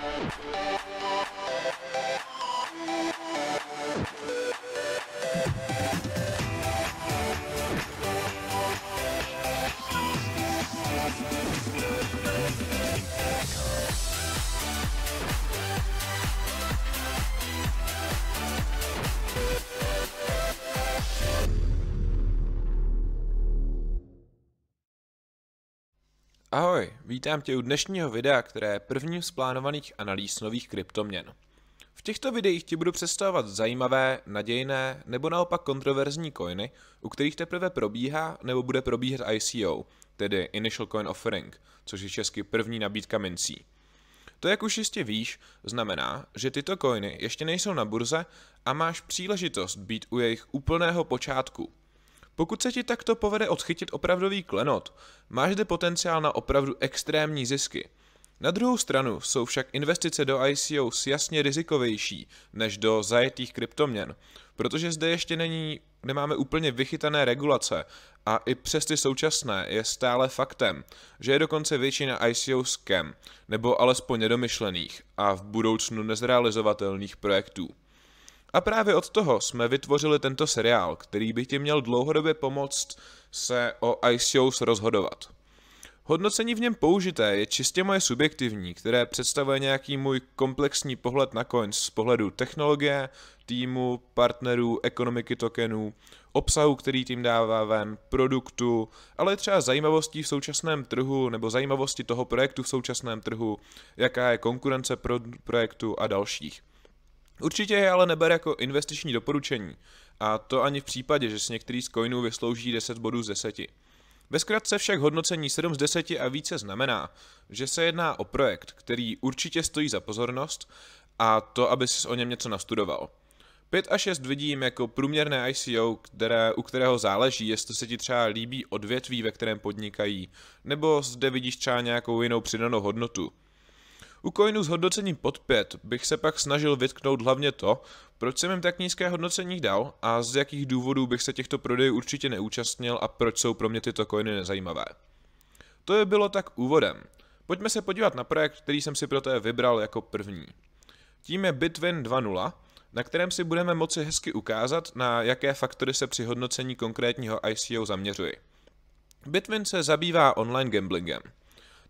Thank you. Ahoj, vítám tě u dnešního videa, které je prvním z plánovaných analýz nových kryptoměn. V těchto videích ti budu představovat zajímavé, nadějné nebo naopak kontroverzní coiny, u kterých teprve probíhá nebo bude probíhat ICO, tedy Initial Coin Offering, což je česky první nabídka mincí. To, jak už jistě víš, znamená, že tyto coiny ještě nejsou na burze a máš příležitost být u jejich úplného počátku – pokud se ti takto povede odchytit opravdový klenot, máš zde potenciál na opravdu extrémní zisky. Na druhou stranu jsou však investice do ICOs jasně rizikovější než do zajetých kryptoměn, protože zde ještě není, nemáme úplně vychytané regulace a i přes ty současné je stále faktem, že je dokonce většina ICO scam, nebo alespoň nedomyšlených a v budoucnu nezrealizovatelných projektů. A právě od toho jsme vytvořili tento seriál, který by ti měl dlouhodobě pomoct se o ICOs rozhodovat. Hodnocení v něm použité je čistě moje subjektivní, které představuje nějaký můj komplexní pohled na coins z pohledu technologie, týmu, partnerů, ekonomiky tokenů, obsahu, který tím dává ven, produktu, ale třeba zajímavostí v současném trhu nebo zajímavosti toho projektu v současném trhu, jaká je konkurence pro projektu a dalších. Určitě je ale neber jako investiční doporučení, a to ani v případě, že si některý z coinů vyslouží 10 bodů z 10. Ve zkratce však hodnocení 7 z 10 a více znamená, že se jedná o projekt, který určitě stojí za pozornost a to, aby si o něm něco nastudoval. 5 a 6 vidím jako průměrné ICO, které, u kterého záleží, jestli se ti třeba líbí odvětví, ve kterém podnikají, nebo zde vidíš třeba nějakou jinou přidanou hodnotu. U coinů s hodnocením pod 5 bych se pak snažil vytknout hlavně to, proč jsem jim tak nízké hodnocení dal a z jakých důvodů bych se těchto prodejů určitě neúčastnil a proč jsou pro mě tyto coiny nezajímavé. To je bylo tak úvodem. Pojďme se podívat na projekt, který jsem si pro to vybral jako první. Tím je Bitwin 2.0, na kterém si budeme moci hezky ukázat, na jaké faktory se při hodnocení konkrétního ICO zaměřuji. Bitwin se zabývá online gamblingem.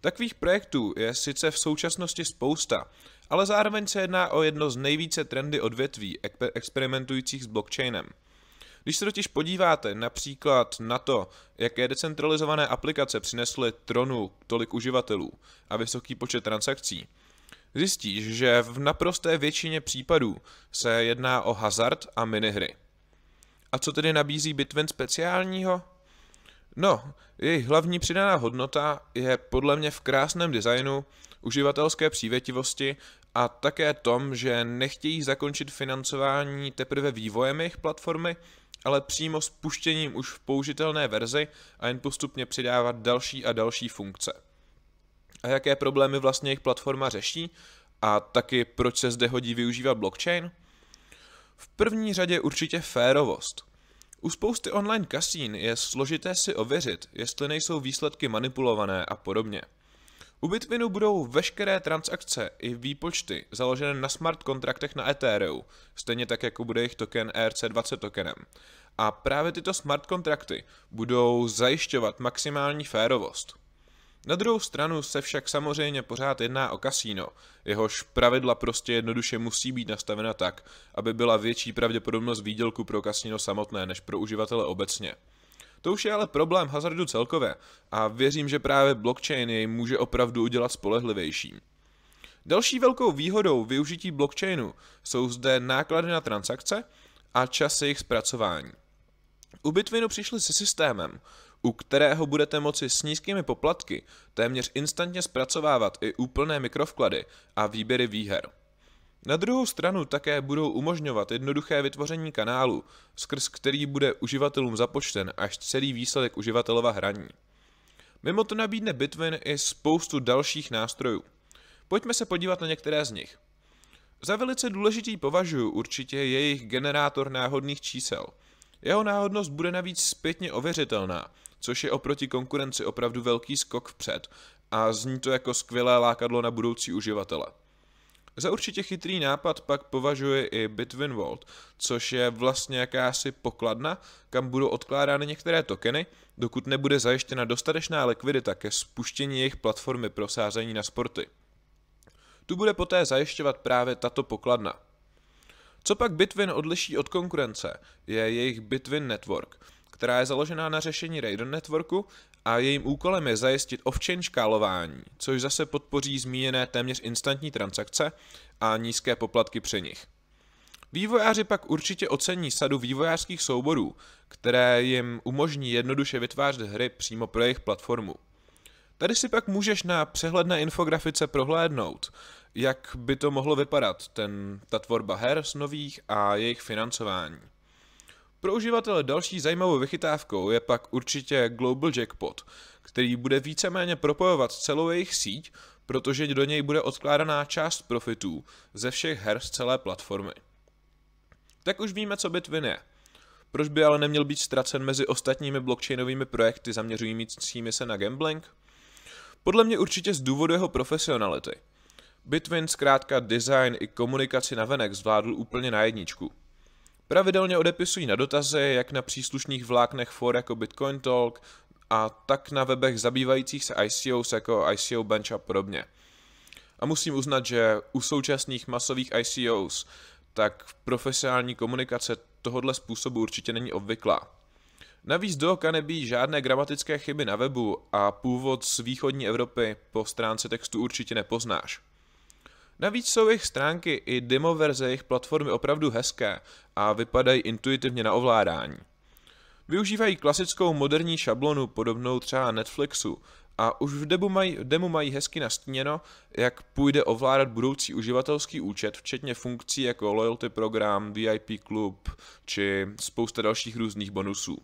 Takových projektů je sice v současnosti spousta, ale zároveň se jedná o jedno z nejvíce trendy odvětví experimentujících s blockchainem. Když se totiž podíváte například na to, jaké decentralizované aplikace přinesly Tronu tolik uživatelů a vysoký počet transakcí, zjistíš, že v naprosté většině případů se jedná o hazard a minihry. A co tedy nabízí Bitwin speciálního? No, jejich hlavní přidaná hodnota je podle mě v krásném designu, uživatelské přívětivosti a také tom, že nechtějí zakončit financování teprve vývojem jejich platformy, ale přímo spuštěním už v použitelné verzi a jen postupně přidávat další a další funkce. A jaké problémy vlastně jejich platforma řeší a taky proč se zde hodí využívat blockchain? V první řadě určitě férovost – u spousty online kasín je složité si ověřit, jestli nejsou výsledky manipulované a podobně. U Bitwinu budou veškeré transakce i výpočty založené na smart kontraktech na Ethereum, stejně tak jako bude jejich token ERC20 tokenem. A právě tyto smart kontrakty budou zajišťovat maximální férovost. Na druhou stranu se však samozřejmě pořád jedná o kasíno, jehož pravidla prostě jednoduše musí být nastavena tak, aby byla větší pravděpodobnost výdělku pro kasíno samotné než pro uživatele obecně. To už je ale problém hazardu celkově a věřím, že právě blockchain jej může opravdu udělat spolehlivějším. Další velkou výhodou využití blockchainu jsou zde náklady na transakce a čas jejich zpracování. U Bitwinu přišli se systémem, u kterého budete moci s nízkými poplatky téměř instantně zpracovávat i úplné mikrovklady a výběry výher. Na druhou stranu také budou umožňovat jednoduché vytvoření kanálu, skrz který bude uživatelům započten až celý výsledek uživatelova hraní. Mimo to nabídne Bitwin i spoustu dalších nástrojů. Pojďme se podívat na některé z nich. Za velice důležitý považuji určitě jejich generátor náhodných čísel. Jeho náhodnost bude navíc zpětně ověřitelná což je oproti konkurenci opravdu velký skok vpřed a zní to jako skvělé lákadlo na budoucí uživatele. Za určitě chytrý nápad pak považuje i Bitwin Vault, což je vlastně jakási pokladna, kam budou odkládány některé tokeny, dokud nebude zajištěna dostatečná likvidita ke spuštění jejich platformy pro sázení na sporty. Tu bude poté zajišťovat právě tato pokladna. Co pak Bitwin odliší od konkurence, je jejich Bitwin Network, která je založená na řešení Raiden Networku a jejím úkolem je zajistit off-chain škálování, což zase podpoří zmíněné téměř instantní transakce a nízké poplatky při nich. Vývojáři pak určitě ocení sadu vývojářských souborů, které jim umožní jednoduše vytvářet hry přímo pro jejich platformu. Tady si pak můžeš na přehledné infografice prohlédnout, jak by to mohlo vypadat, ten, ta tvorba her z nových a jejich financování. Pro uživatele další zajímavou vychytávkou je pak určitě Global Jackpot, který bude víceméně propojovat celou jejich síť, protože do něj bude odkládaná část profitů ze všech her z celé platformy. Tak už víme, co Bitwin je. Proč by ale neměl být ztracen mezi ostatními blockchainovými projekty zaměřujícími se na gambling? Podle mě určitě z důvodu jeho profesionality. Bitwin zkrátka design i komunikaci navenek zvládl úplně na jedničku – Pravidelně odepisují na dotazy, jak na příslušných vláknech for jako Bitcoin Talk, a tak na webech zabývajících se ICOs jako ICO Bench a podobně. A musím uznat, že u současných masových ICOs tak profesionální komunikace tohodle způsobu určitě není obvyklá. Navíc do oka nebíjí žádné gramatické chyby na webu a původ z východní Evropy po stránce textu určitě nepoznáš. Navíc jsou jejich stránky i demo verze jejich platformy opravdu hezké a vypadají intuitivně na ovládání. Využívají klasickou moderní šablonu podobnou třeba Netflixu a už v demo mají, v demo mají hezky nastíněno, jak půjde ovládat budoucí uživatelský účet, včetně funkcí jako loyalty program, VIP klub či spousta dalších různých bonusů.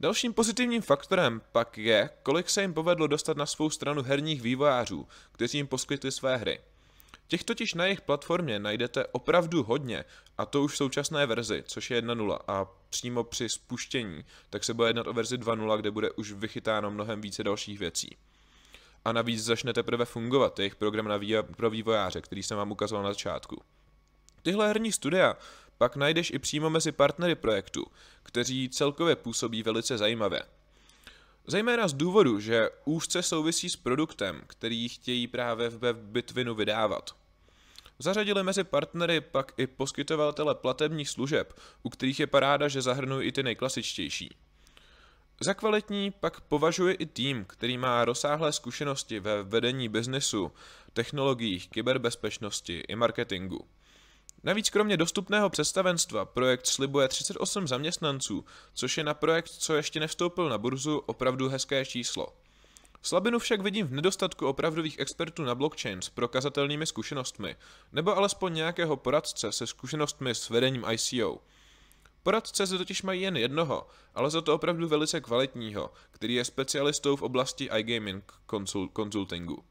Dalším pozitivním faktorem pak je, kolik se jim povedlo dostat na svou stranu herních vývojářů, kteří jim poskytli své hry – Těch totiž na jejich platformě najdete opravdu hodně a to už v současné verzi, což je 1.0 a přímo při spuštění, tak se bude jednat o verzi 2.0, kde bude už vychytáno mnohem více dalších věcí. A navíc začne teprve fungovat jejich program na vývo- pro vývojáře, který jsem vám ukazoval na začátku. Tyhle herní studia pak najdeš i přímo mezi partnery projektu, kteří celkově působí velice zajímavě. Zejména z důvodu, že úzce souvisí s produktem, který chtějí právě v Bitwinu vydávat. Zařadili mezi partnery pak i poskytovatele platebních služeb, u kterých je paráda, že zahrnují i ty nejklasičtější. Za kvalitní pak považuje i tým, který má rozsáhlé zkušenosti ve vedení biznesu, technologiích, kyberbezpečnosti i marketingu. Navíc kromě dostupného představenstva projekt slibuje 38 zaměstnanců, což je na projekt, co ještě nevstoupil na burzu, opravdu hezké číslo. Slabinu však vidím v nedostatku opravdových expertů na blockchain s prokazatelnými zkušenostmi, nebo alespoň nějakého poradce se zkušenostmi s vedením ICO. Poradce se totiž mají jen jednoho, ale za to opravdu velice kvalitního, který je specialistou v oblasti iGaming konzultingu.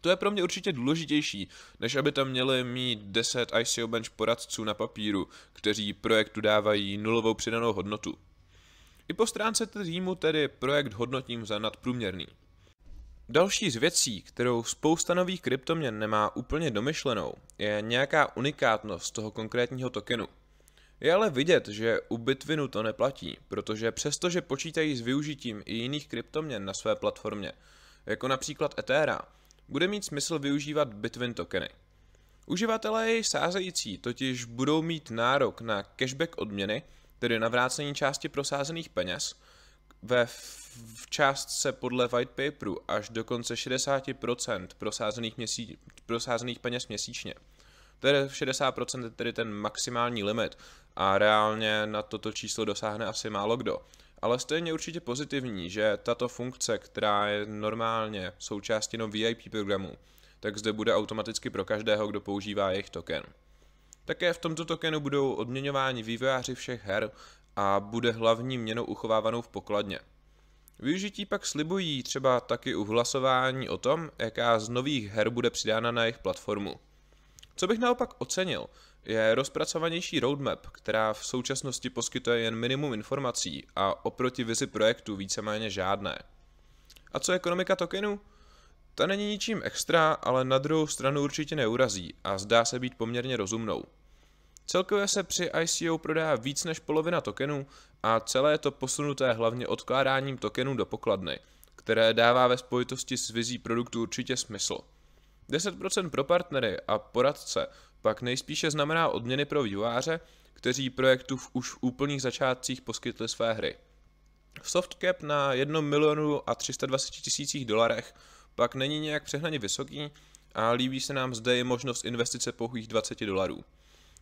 To je pro mě určitě důležitější, než aby tam měli mít 10 ICO bench poradců na papíru, kteří projektu dávají nulovou přidanou hodnotu. I po stránce týmu tedy projekt hodnotím za nadprůměrný. Další z věcí, kterou spousta nových kryptoměn nemá úplně domyšlenou, je nějaká unikátnost toho konkrétního tokenu. Je ale vidět, že u Bitvinu to neplatí, protože přestože počítají s využitím i jiných kryptoměn na své platformě, jako například Ethera, bude mít smysl využívat Bitvin tokeny. Uživatelé jej sázející totiž budou mít nárok na cashback odměny, tedy navrácení části prosázených peněz, ve v částce podle white paperu až do konce 60% prosázených, měsíč, prosázených peněz měsíčně. Tedy 60% je tedy ten maximální limit a reálně na toto číslo dosáhne asi málo kdo. Ale stejně určitě pozitivní, že tato funkce, která je normálně součástí no VIP programu, tak zde bude automaticky pro každého, kdo používá jejich token. Také v tomto tokenu budou odměňováni vývojáři všech her a bude hlavní měnou uchovávanou v pokladně. Využití pak slibují třeba taky uhlasování o tom, jaká z nových her bude přidána na jejich platformu. Co bych naopak ocenil, je rozpracovanější roadmap, která v současnosti poskytuje jen minimum informací a oproti vizi projektu víceméně žádné. A co ekonomika tokenu? Ta není ničím extra, ale na druhou stranu určitě neurazí a zdá se být poměrně rozumnou. Celkově se při ICO prodá víc než polovina tokenů a celé je to posunuté hlavně odkládáním tokenů do pokladny, které dává ve spojitosti s vizí produktu určitě smysl. 10% pro partnery a poradce pak nejspíše znamená odměny pro vývojáře, kteří projektu v už v úplných začátcích poskytli své hry. Softcap na 1 milionu a 320 tisících dolarech pak není nějak přehnaně vysoký a líbí se nám zde je možnost investice pouhých 20 dolarů.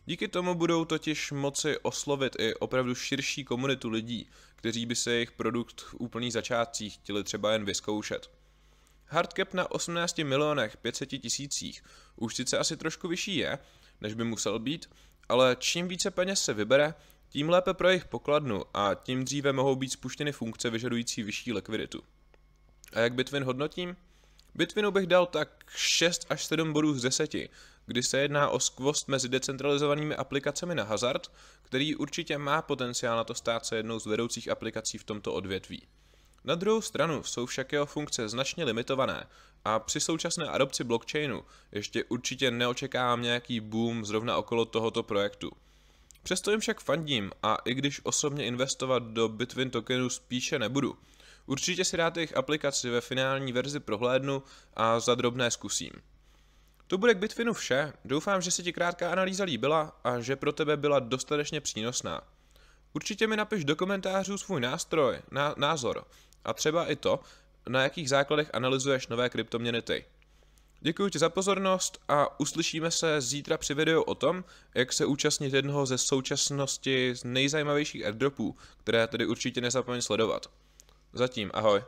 Díky tomu budou totiž moci oslovit i opravdu širší komunitu lidí, kteří by se jejich produkt v úplných začátcích chtěli třeba jen vyzkoušet. Hardcap na 18 milionech 500 tisících už sice asi trošku vyšší je, než by musel být, ale čím více peněz se vybere, tím lépe pro jejich pokladnu a tím dříve mohou být spuštěny funkce vyžadující vyšší likviditu. A jak Bitwin hodnotím? Bitvinu bych dal tak 6 až 7 bodů z 10, kdy se jedná o skvost mezi decentralizovanými aplikacemi na hazard, který určitě má potenciál na to stát se jednou z vedoucích aplikací v tomto odvětví. Na druhou stranu jsou však jeho funkce značně limitované a při současné adopci blockchainu ještě určitě neočekávám nějaký boom zrovna okolo tohoto projektu. Přesto jim však fandím a i když osobně investovat do Bitwin tokenu spíše nebudu, Určitě si rád jejich aplikaci ve finální verzi prohlédnu a za drobné zkusím. To bude k Bitfinu vše, doufám, že se ti krátká analýza líbila a že pro tebe byla dostatečně přínosná. Určitě mi napiš do komentářů svůj nástroj, ná, názor a třeba i to, na jakých základech analyzuješ nové kryptoměny ty. Děkuji ti za pozornost a uslyšíme se zítra při videu o tom, jak se účastnit jednoho ze současnosti nejzajímavějších airdropů, které tedy určitě nezapomeň sledovat. Zatím, ahoj.